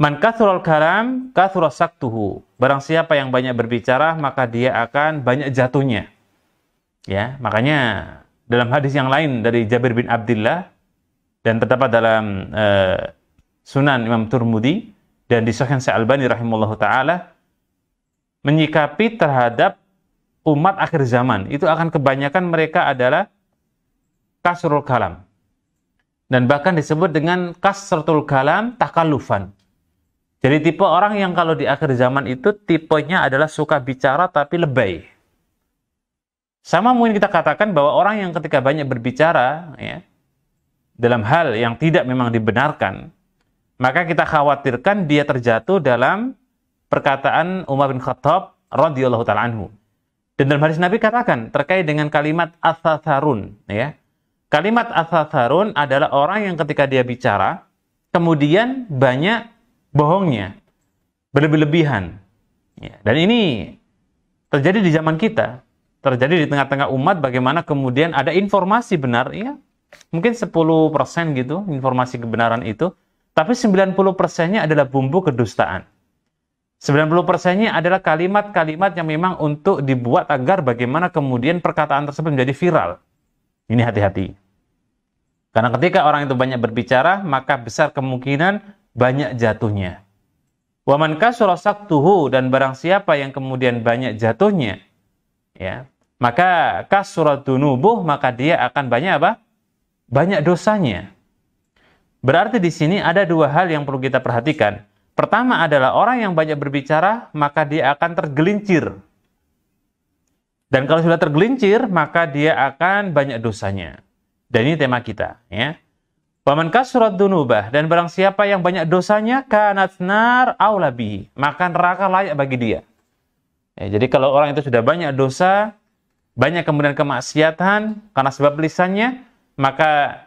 Man kathural kalam kasurul saktuhu. Barang siapa yang banyak berbicara, maka dia akan banyak jatuhnya. Ya, makanya dalam hadis yang lain dari Jabir bin Abdullah dan terdapat dalam uh, Sunan Imam Turmudi dan di Sahih Sa'albani rahimallahu taala menyikapi terhadap umat akhir zaman itu akan kebanyakan mereka adalah kasrul kalam dan bahkan disebut dengan kasrul kalam takalufan. Jadi tipe orang yang kalau di akhir zaman itu tipenya adalah suka bicara tapi lebay. Sama mungkin kita katakan bahwa orang yang ketika banyak berbicara ya, dalam hal yang tidak memang dibenarkan, maka kita khawatirkan dia terjatuh dalam perkataan Umar bin Khattab radhiyallahu taala anhu. Dan dalam hadis Nabi katakan terkait dengan kalimat asatharun ya. Kalimat asatharun adalah orang yang ketika dia bicara kemudian banyak bohongnya, berlebih-lebihan. Ya, dan ini terjadi di zaman kita, terjadi di tengah-tengah umat bagaimana kemudian ada informasi benar, ya mungkin 10% gitu informasi kebenaran itu, tapi 90 persennya adalah bumbu kedustaan. 90 persennya adalah kalimat-kalimat yang memang untuk dibuat agar bagaimana kemudian perkataan tersebut menjadi viral. Ini hati-hati. Karena ketika orang itu banyak berbicara, maka besar kemungkinan banyak jatuhnya. Waman kasura saktuhu dan barang siapa yang kemudian banyak jatuhnya, ya, maka kasurat dunubuh, maka dia akan banyak apa? Banyak dosanya. Berarti di sini ada dua hal yang perlu kita perhatikan. Pertama adalah orang yang banyak berbicara, maka dia akan tergelincir. Dan kalau sudah tergelincir, maka dia akan banyak dosanya. Dan ini tema kita, ya. Waman kasurat dunubah dan barang siapa yang banyak dosanya kanat nar aulabi, maka neraka layak bagi dia. Ya, jadi kalau orang itu sudah banyak dosa, banyak kemudian kemaksiatan karena sebab lisannya, maka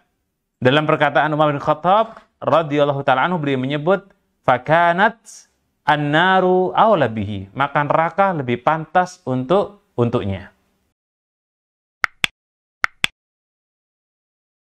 dalam perkataan Umar bin Khattab radhiyallahu taala anhu beliau menyebut fakanat annaru aulabihi, maka neraka lebih pantas untuk untuknya.